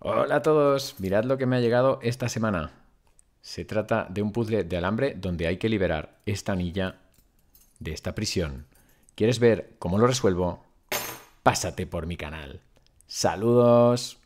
Hola a todos, mirad lo que me ha llegado esta semana. Se trata de un puzzle de alambre donde hay que liberar esta anilla de esta prisión. ¿Quieres ver cómo lo resuelvo? Pásate por mi canal. Saludos.